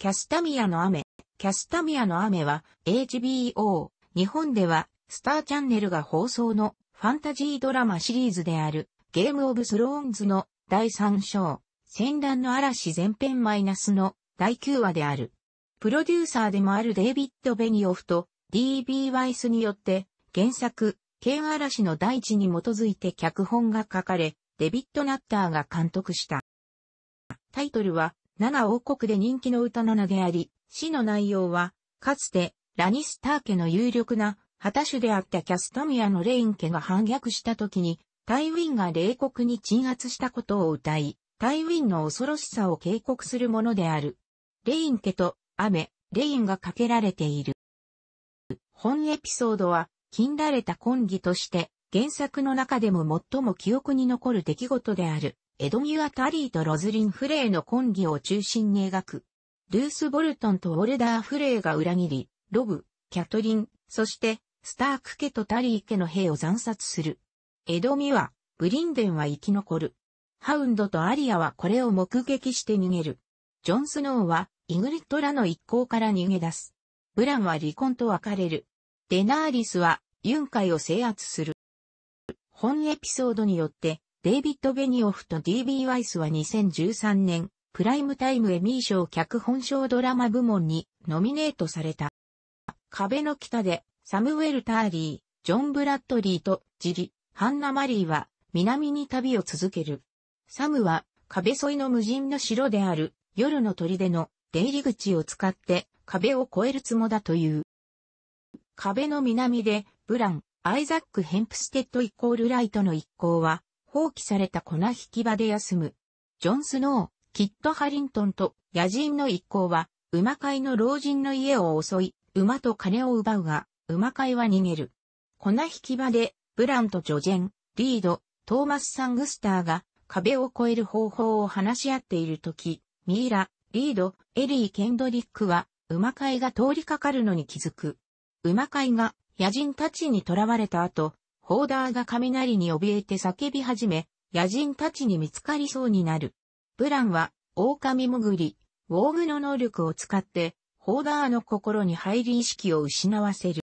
キャスタミアの雨。キャスタミアの雨は HBO、日本ではスターチャンネルが放送のファンタジードラマシリーズであるゲームオブスローンズの第3章、戦乱の嵐前編マイナスの第9話である。プロデューサーでもあるデイビッド・ベニオフと D.B. ワイスによって原作、剣嵐の大地に基づいて脚本が書かれ、デビッド・ナッターが監督した。タイトルは、7王国で人気の歌名であり、詩の内容は、かつて、ラニスター家の有力な、旗たしであったキャスタミアのレイン家が反逆した時に、タイウィンが冷酷に鎮圧したことを歌い、タイウィンの恐ろしさを警告するものである。レイン家と雨、レインがかけられている。本エピソードは、禁られた婚儀として、原作の中でも最も記憶に残る出来事である。エドミュア・タリーとロズリン・フレーの婚儀を中心に描く。ルース・ボルトンとオルダー・フレーが裏切り、ロブ、キャトリン、そして、スターク家とタリー家の兵を惨殺する。エドミュア、ブリンデンは生き残る。ハウンドとアリアはこれを目撃して逃げる。ジョン・スノーは、イグリットらの一行から逃げ出す。ブランは離婚と別れる。デナーリスは、ユンカイを制圧する。本エピソードによって、デイビッド・ベニオフと D.B. ワイスは2013年、プライムタイムエミー賞脚本賞ドラマ部門にノミネートされた。壁の北で、サムウェル・ターリー、ジョン・ブラッドリーとジリ、ハンナ・マリーは南に旅を続ける。サムは壁沿いの無人の城である夜の砦の出入り口を使って壁を越えるつもだという。壁の南でブラン、アイザック・ヘンプステッドイコールライトの一行は放棄された粉引き場で休む。ジョン・スノー、キット・ハリントンと野人の一行は、馬飼いの老人の家を襲い、馬と金を奪うが、馬飼いは逃げる。粉引き場で、ブランとジョジェン、リード、トーマス・サングスターが壁を越える方法を話し合っているとき、ミイラ、リード、エリー・ケンドリックは、馬飼いが通りかかるのに気づく。馬飼いが野人たちに囚われた後、ホーダーが雷に怯えて叫び始め、野人たちに見つかりそうになる。ブランは、狼潜り、ウォーグの能力を使って、ホーダーの心に入り意識を失わせる。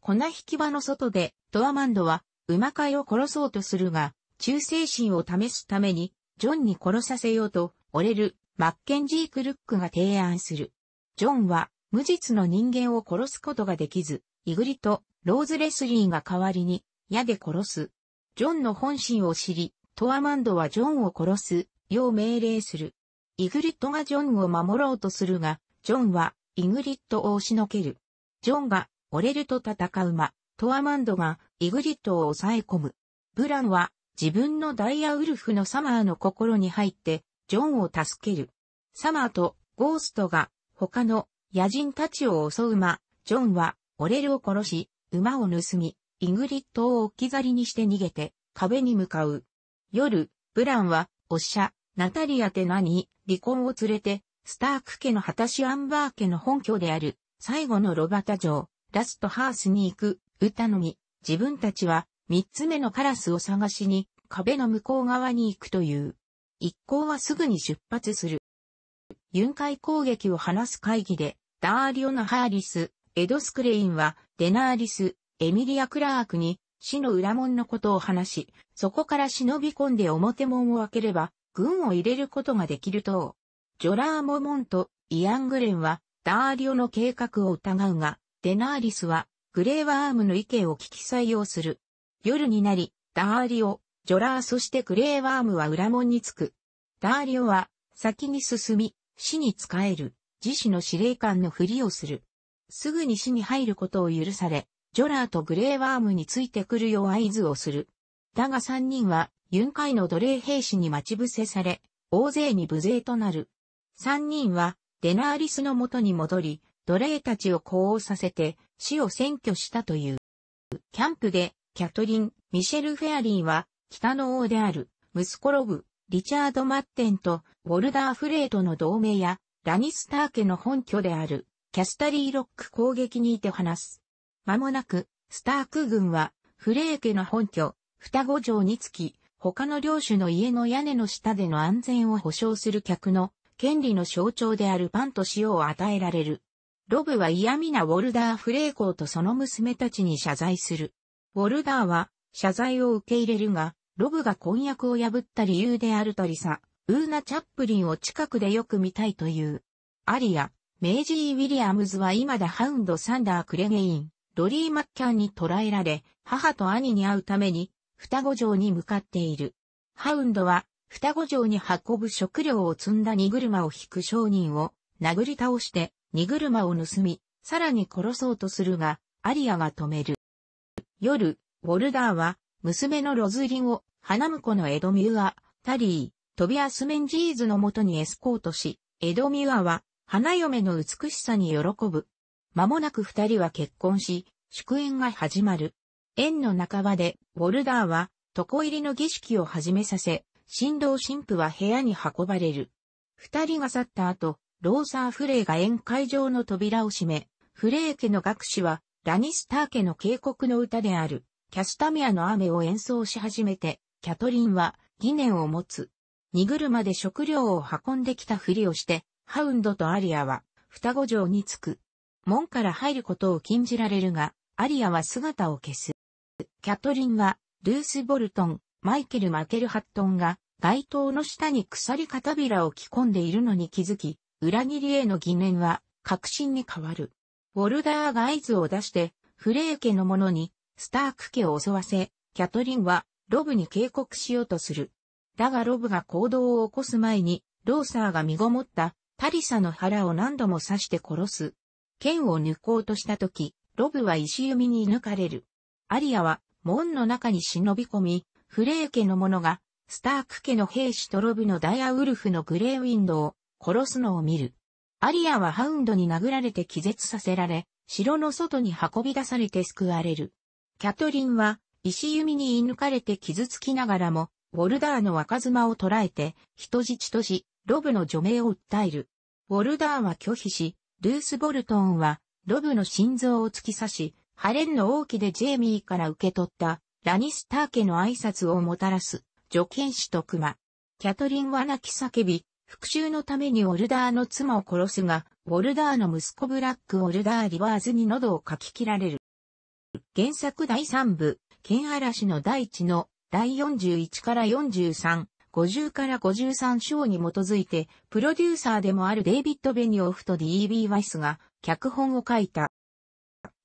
粉引き場の外で、トアマンドは、馬飼いを殺そうとするが、忠誠心を試すために、ジョンに殺させようと、折れる、マッケンジー・クルックが提案する。ジョンは、無実の人間を殺すことができず、イグリとローズ・レスリーが代わりに、矢で殺す。ジョンの本心を知り、トアマンドはジョンを殺す、よう命令する。イグリットがジョンを守ろうとするが、ジョンは、イグリットを押しのける。ジョンが、オレルと戦う間、トアマンドが、イグリットを抑え込む。ブランは、自分のダイヤウルフのサマーの心に入って、ジョンを助ける。サマーと、ゴーストが、他の、野人たちを襲う間、ジョンは、オレルを殺し、馬を盗み、イグリットを置き去りにして逃げて、壁に向かう。夜、ブランは、おっしゃ、ナタリアテナに、離婚を連れて、スターク家の果たしアンバー家の本拠である、最後のロバタ城、ラストハースに行く、歌のみ、自分たちは、三つ目のカラスを探しに、壁の向こう側に行くという。一行はすぐに出発する。巡海攻撃を話す会議で、ダーリオナ・ハーリス、エドスクレインは、デナーリス、エミリア・クラークに、死の裏門のことを話し、そこから忍び込んで表門を開ければ、軍を入れることができると。ジョラー・モモンとイアン・グレンは、ダーリオの計画を疑うが、デナーリスは、グレーワームの意見を聞き採用する。夜になり、ダーリオ、ジョラーそしてグレーワームは裏門に着く。ダーリオは、先に進み、死に仕える、自死の司令官のふりをする。すぐに死に入ることを許され、ジョラーとグレーワームについてくるよう合図をする。だが三人は、ユンカイの奴隷兵士に待ち伏せされ、大勢に無勢となる。三人は、デナーリスの元に戻り、奴隷たちを呼応させて、死を占拠したという。キャンプで、キャトリン、ミシェル・フェアリーは、北の王である、息子ログ、リチャード・マッテンと、ウォルダー・フレートの同盟や、ラニスター家の本拠である、キャスタリーロック攻撃にいて話す。間もなく、スターク軍は、フレー家の本拠、双子城につき、他の領主の家の屋根の下での安全を保障する客の権利の象徴であるパンと塩を与えられる。ロブは嫌味なウォルダー・フレーコーとその娘たちに謝罪する。ウォルダーは謝罪を受け入れるが、ロブが婚約を破った理由であるとリサ、ウーナ・チャップリンを近くでよく見たいという。アリア、メイジー・ウィリアムズは今だハウンド・サンダー・クレゲイン、ドリー・マッキャンに捕らえられ、母と兄に会うために、双子城に向かっている。ハウンドは、双子城に運ぶ食料を積んだ荷車を引く商人を殴り倒して荷車を盗み、さらに殺そうとするが、アリアが止める。夜、ウォルダーは娘のロズリンを花婿のエドミュア、タリー、トビアスメンジーズのもとにエスコートし、エドミュアは花嫁の美しさに喜ぶ。間もなく二人は結婚し、祝宴が始まる。縁の半ばで、ウォルダーは、床入りの儀式を始めさせ、新郎新婦は部屋に運ばれる。二人が去った後、ローサー・フレイが宴会場の扉を閉め、フレイ家の学士は、ラニスター家の警告の歌である、キャスタミアの雨を演奏し始めて、キャトリンは、疑念を持つ。荷車で食料を運んできたふりをして、ハウンドとアリアは、双子城に着く。門から入ることを禁じられるが、アリアは姿を消す。キャトリンは、ルース・ボルトン、マイケル・マケル・ハットンが、街灯の下に鎖片びらを着込んでいるのに気づき、裏切りへの疑念は、確信に変わる。ウォルダーが合図を出して、フレー家の者に、スターク家を襲わせ、キャトリンは、ロブに警告しようとする。だがロブが行動を起こす前に、ローサーが身ごもった、タリサの腹を何度も刺して殺す。剣を抜こうとした時、ロブは石弓に抜かれる。アリアは門の中に忍び込み、フレー家の者が、スターク家の兵士とロブのダイアウルフのグレーウィンドを殺すのを見る。アリアはハウンドに殴られて気絶させられ、城の外に運び出されて救われる。キャトリンは、石弓に射抜かれて傷つきながらも、ウォルダーの若妻を捕らえて、人質とし、ロブの除名を訴える。ウォルダーは拒否し、ルース・ボルトンは、ロブの心臓を突き刺し、ハレンの王妃でジェイミーから受け取った、ラニスター家の挨拶をもたらす、助剣士と熊。キャトリンは泣き叫び、復讐のためにオルダーの妻を殺すが、オルダーの息子ブラックオルダーリバーズに喉をかき切られる。原作第3部、剣嵐の第1の第41から43 50から53章に基づいて、プロデューサーでもあるデイビッド・ベニオフと d b ワイスが脚本を書いた。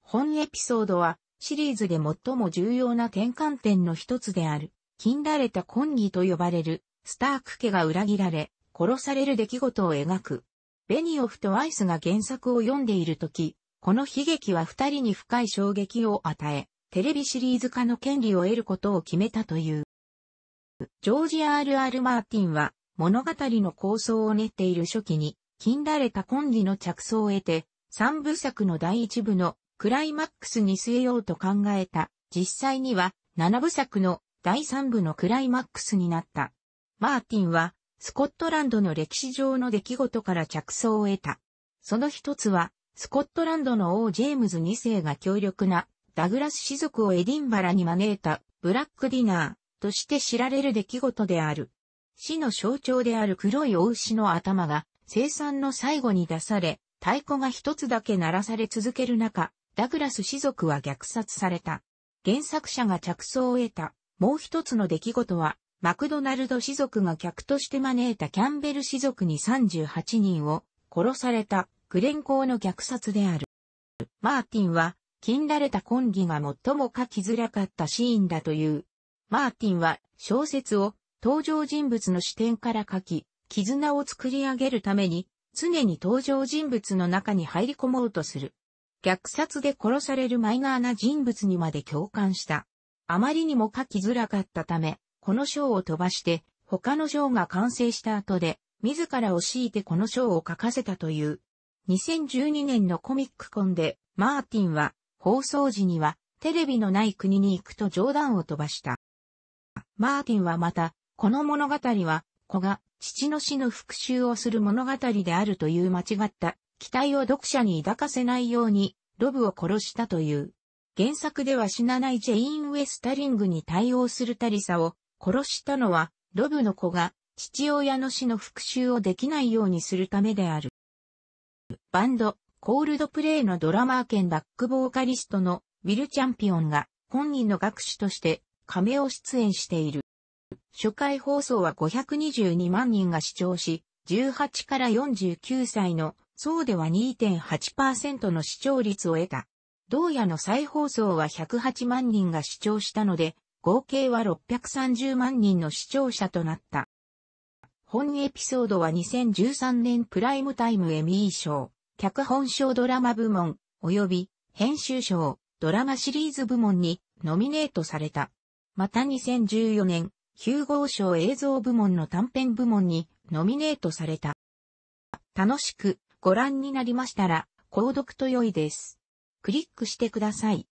本エピソードは、シリーズで最も重要な転換点の一つである、禁られた婚儀と呼ばれる、スターク家が裏切られ、殺される出来事を描く。ベニオフとワイスが原作を読んでいるとき、この悲劇は二人に深い衝撃を与え、テレビシリーズ化の権利を得ることを決めたという。ジョージ・ R.R. マーティンは物語の構想を練っている初期に、禁られたコンディの着想を得て、三部作の第一部のクライマックスに据えようと考えた。実際には七部作の第三部のクライマックスになった。マーティンはスコットランドの歴史上の出来事から着想を得た。その一つは、スコットランドの王ジェームズ2世が強力なダグラス氏族をエディンバラに招いたブラックディナー、として知られる出来事である。死の象徴である黒いお牛の頭が生産の最後に出され、太鼓が一つだけ鳴らされ続ける中、ダグラス氏族は虐殺された。原作者が着想を得た、もう一つの出来事は、マクドナルド氏族が客として招いたキャンベル氏族に38人を殺されたグレン校の虐殺である。マーティンは、禁られた婚儀が最も書きづらかったシーンだという。マーティンは小説を登場人物の視点から書き、絆を作り上げるために常に登場人物の中に入り込もうとする。虐殺で殺されるマイナーな人物にまで共感した。あまりにも書きづらかったため、この章を飛ばして他の章が完成した後で自らを強いてこの章を書かせたという。2012年のコミックコンでマーティンは放送時にはテレビのない国に行くと冗談を飛ばした。マーティンはまた、この物語は、子が父の死の復讐をする物語であるという間違った期待を読者に抱かせないようにロブを殺したという。原作では死なないジェイン・ウェスタリングに対応するタリサを殺したのはロブの子が父親の死の復讐をできないようにするためである。バンド、コールドプレイのドラマー兼バックボーカリストのウィル・チャンピオンが本人の学士として亀を出演している。初回放送は522万人が視聴し、18から49歳の層では2.8%の視聴率を得た。同夜の再放送は108万人が視聴したので、合計は630万人の視聴者となった。本エピソードは2013年プライムタイムエミー賞、脚本賞ドラマ部門、及び編集賞、ドラマシリーズ部門にノミネートされた。また2014年、ヒューゴー賞映像部門の短編部門にノミネートされた。楽しくご覧になりましたら、購読と良いです。クリックしてください。